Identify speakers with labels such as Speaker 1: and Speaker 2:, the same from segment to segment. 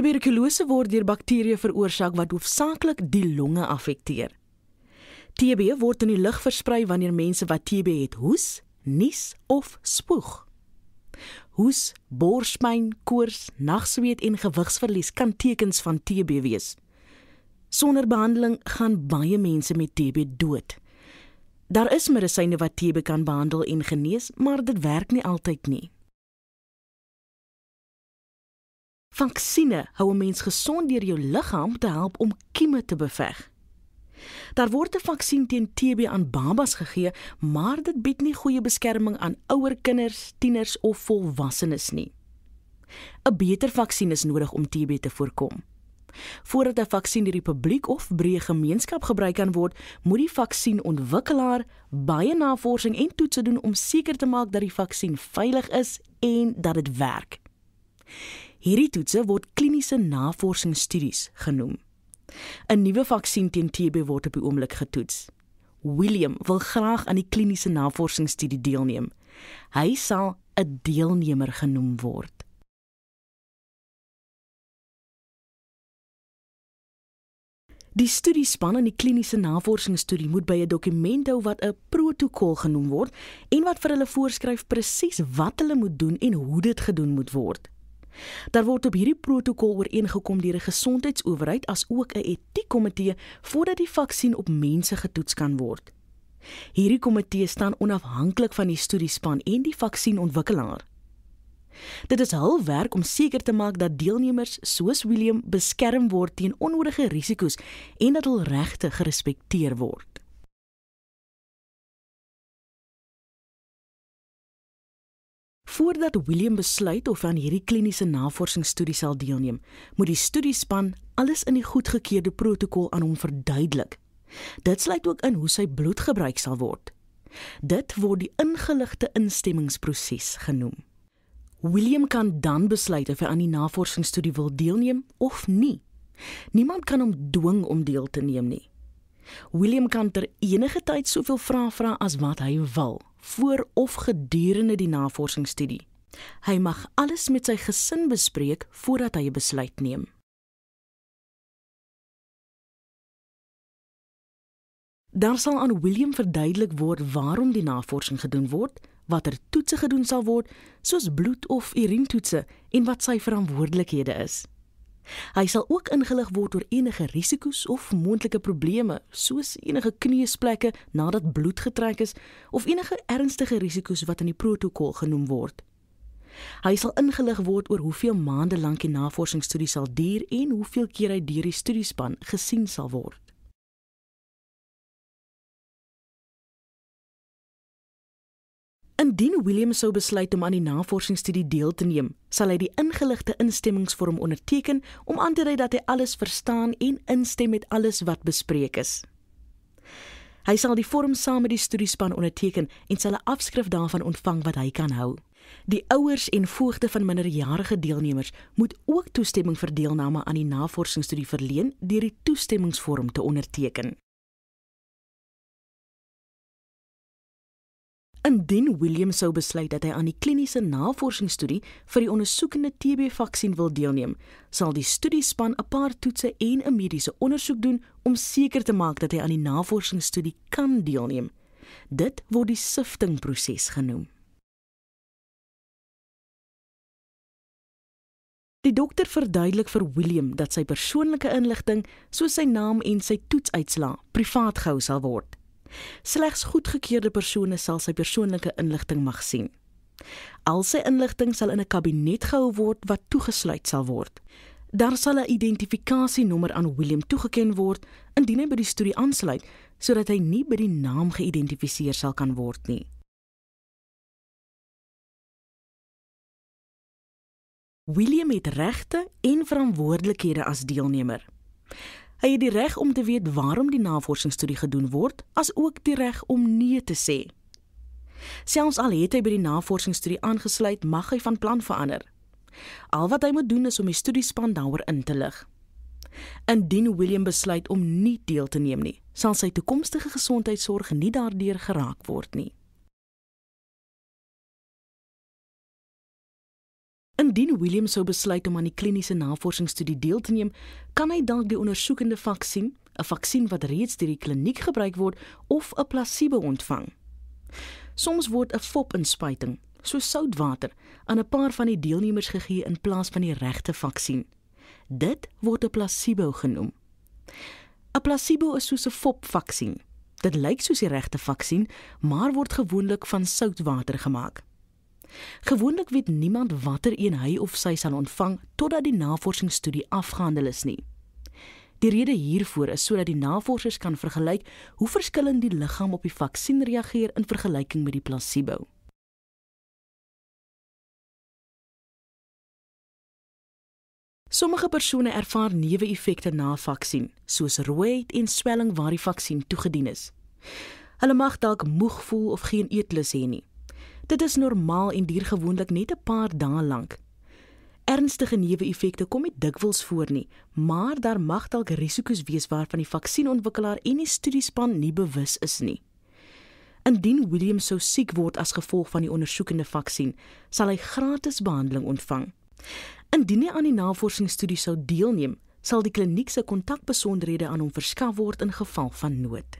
Speaker 1: Tuberkulose word deur
Speaker 2: bakterieë veroorsaak wat hoofsaaklik die longe affekteer. TB word in die lug versprei wanneer mense wat TB het hoes, nies of spoeg. Hoes, borspyn, koors, nagsweet en gewigsverlies kan tekens van TB wees. Sonder behandeling gaan baie mense met TB dood. Daar is medisyne wat TB kan behandel en genees, maar dit werk nie altyd nie. Vaksines hou 'n mens gesond deur jou liggaam te help om kieme te beveg. Daar word 'n vaksin teen TB aan babas gegee, maar dit bied nie goeie beskerming aan ouer kinders, tieners of volwassenes nie. 'n Beter vaksin is nodig om TB te voorkom. Voordat 'n vaksin deur die publiek of breë gemeenskap gebruik kan word, moet die vaksinontwikkelaar baie navorsing en toetsse doen om seker te maak dat die vaksin veilig is en dat dit werk. Hierdie toetse word kliniese navorsingsstudies genoem. 'n Nuwe vaksin teen TB word op die oomblik getoets. William wil graag aan die kliniese navorsingsstudie deelneem. Hy sal 'n
Speaker 1: deelnemer genoem word.
Speaker 2: Die studiespan in die kliniese navorsingsstudie moet by 'n dokument hou wat 'n protokol genoem word en wat vir hulle voorskryf presies wat hulle moet doen en hoe dit gedoen moet word. Daar word op hierdie protokol ooreengekom deur 'n gesondheidsowerheid as ook 'n etiekkomitee voordat die vaksin op mense getoets kan word. Hierdie komitee staan onafhanklik van die studiespan en die vaksinontwikkelaar. Dit is hul werk om seker te maak dat deelnemers soos William beskerm word teen onnodige risiko's en dat hul regte gerespekteer word. Voordat William besluit of hy aan hierdie kliniese navorsingsstudie sal deelneem, moet die studiespan alles in die goedgekeurde protokol aan hom verduidelik. Dit sluit ook in hoe sy bloed gebruik sal word. Dit word die ingeligte instemmingsproses genoem. William kan dan besluit of hy aan die navorsingsstudie wil deelneem of nie. Niemand kan hom dwing om deel te neem nie. William kan ter enige tyd soveel vrae vra as wat hy wil voor of gedurende die navorsingsstudie. Hy mag alles met sy gesin bespreek voordat hy 'n besluit neem.
Speaker 1: Daar sal aan William
Speaker 2: verduidelik word waarom die navorsing gedoen word, watter toetse gedoen sal word, soos bloed of urine toetse en wat sy verantwoordelikhede is. Hy sal ook ingelig word oor enige risiko's of moontlike probleme, soos enige kneusplekke nadat bloed getrek is of enige ernstige risiko's wat in die protokol genoem word. Hy sal ingelig word oor hoeveel maande lank die navorsingsstudie sal duur en hoeveel keer hy deur die studiespan gesien sal word. Indien William sou besluit om aan die navorsingsstudie deel te neem, sal hy die ingeligte instemmingsvorm onderteken om aan te dui dat hy alles verstaan en instem met alles wat bespreek is. Hy sal die vorm saam met die studiespan onderteken en sal 'n afskrif daarvan ontvang wat hy kan hou. Die ouers en voogde van minderjarige deelnemers moet ook toestemming vir deelname aan die navorsingsstudie verleen deur die toestemmingsvorm te onderteken. Indien William sou besluit dat hy aan die kliniese navorsingsstudie vir die ondersoekende TB-vaksin wil deelneem, sal die studiespan 'n paar toetse en 'n mediese ondersoek doen om seker te maak dat hy aan die navorsingsstudie kan deelneem. Dit word die siftingproses genoem. Die dokter verduidelik vir William dat sy persoonlike inligting, soos sy naam en sy toetsuitslaa, privaat gehou sal word. Slegs goedgekeurde persone sal sy persoonlike inligting mag sien. Al sy inligting sal in 'n kabinet gehou word wat toegesluit sal word. Daar sal 'n identifikasienommer aan William toegeken word indien hy by die studie aansluit, sodat hy nie by die naam geïdentifiseer sal kan word nie. William het regte en verantwoordelikhede as deelnemer. Hy het die reg om te weet waarom die navorsingsstudie gedoen word, as ook die reg om nee te sê. Selfs al het hy by die navorsingsstudie aangesluit, mag hy van plan verander. Al wat hy moet doen is om die studiespan daaroor in te lig. Indien William besluit om nie deel te neem nie, sal sy toekomstige gesondheidsorg nie daardeur geraak word nie. Indien William sou besluit om aan die kliniese navorsingsstudie deel te neem, kan hy dalk die ondersoekende vaksin, 'n vaksin wat reeds deur die kliniek gebruik word, of 'n plasiebe ontvang. Soms word 'n fop-inspuiting, soos soutwater, aan 'n paar van die deelnemers gegee in plaas van die regte vaksin. Dit word 'n plasiebe genoem. 'n Plasiebe is soos 'n fop-vaksin. Dit lyk soos die regte vaksin, maar word gewoonlik van soutwater gemaak. Gewoonlik weet niemand watter een hy of sy sal ontvang totdat die navorsingsstudie afgehandel is nie. Die rede hiervoor is sodat die navorsers kan vergelyk hoe verskillend die liggaam op die vaksin reageer in vergelyking met die plasibo. Sommige persone ervaar neeweffekte na vaksin, soos rooiheid en swelling waar die vaksin toegedien is. Hulle mag dalk moeg voel of geen eetlus hê nie. Dit is normaal en duur gewoonlik net 'n paar dae lank. Ernstige neeweffekte kom nie dikwels voor nie, maar daar mag dalk risiko's wees waarvan die vaksinontwikkelaar en die studiespan nie bewus is nie. Indien William sou siek word as gevolg van die ondersoekende vaksin, sal hy gratis behandeling ontvang. Indien hy aan die navorsingsstudie sou deelneem, sal die kliniek se kontakbesonderhede aan hom verskaf word in geval van nood.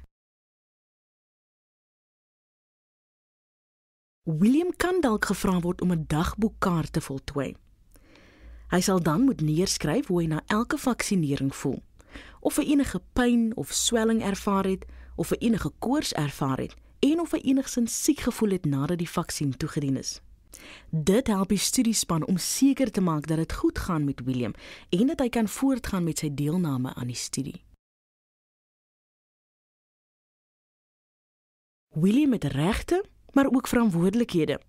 Speaker 1: William kan dalk gevra word om 'n
Speaker 2: dagboekkaart te voltooi. Hy sal dan moet neerskryf hoe hy na elke vaksinering voel, of hy enige pyn of swelling ervaar het, of hy enige koors ervaar het en of hy enigsins siek gevoel het nadat die vaksin toegedien is. Dit help die studiespan om seker te maak dat dit goed gaan met William en dat hy kan voortgaan met sy
Speaker 1: deelname aan die studie.
Speaker 2: William het regte maar ook verantwoordelikhede.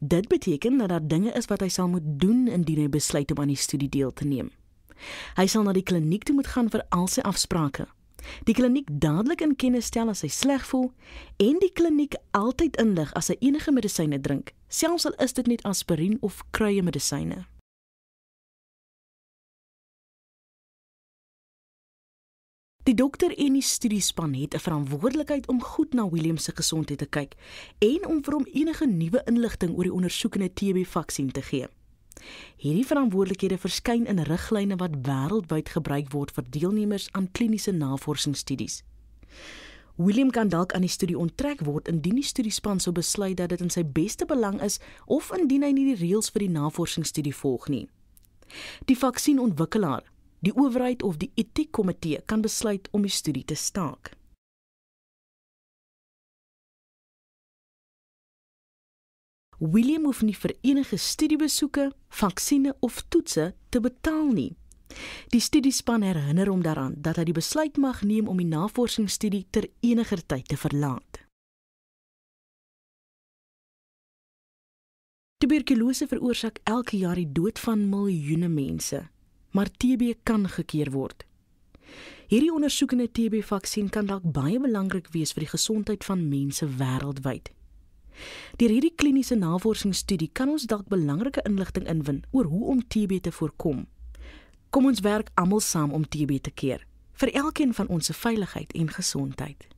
Speaker 2: Dit beteken dat daar dinge is wat hy sal moet doen indien hy besluit om aan die studie deel te neem. Hy sal na die kliniek toe moet gaan vir al sy afsprake. Die kliniek dadelik in kennis stel as hy sleg voel en die kliniek altyd inlig as hy enige medisyne drink, selfs al is dit net aspirien of kruie medisyne. Die dokter en die studiespan het 'n verantwoordelikheid om goed na Willem se gesondheid te kyk en om vir hom enige nuwe inligting oor die ondersoekende TB-vaksin te gee. Hierdie verantwoordelikhede verskyn in riglyne wat wêreldwyd gebruik word vir deelnemers aan kliniese navorsingsstudies. William kan dalk aan die studie onttrek word indien die studiespan sou besluit dat dit in sy beste belang is of indien hy nie die reëls vir die navorsingsstudie volg nie. Die vaksinontwikkelaar, Die owerheid of die etiekkomitee kan besluit om die studie te staak.
Speaker 1: William hoef nie vir enige
Speaker 2: studiebesoeke, vaksines of toetsse te betaal nie. Die studiespan herinner hom daaraan dat hy die besluit mag neem om die navorsingsstudie ter eniger tyd te verlaat.
Speaker 1: Tuberkulose
Speaker 2: veroorsaak elke jaar die dood van miljoene mense maar TB kan gekeer word. Hierdie ondersoekende TB-vaksin kan dalk baie belangrik wees vir die gesondheid van mense wêreldwyd. Deur hierdie kliniese navorsingsstudie kan ons dalk belangrike inligting inwin oor hoe om TB te voorkom. Kom ons werk almal saam om TB te keer vir elkeen van ons se veiligheid en gesondheid.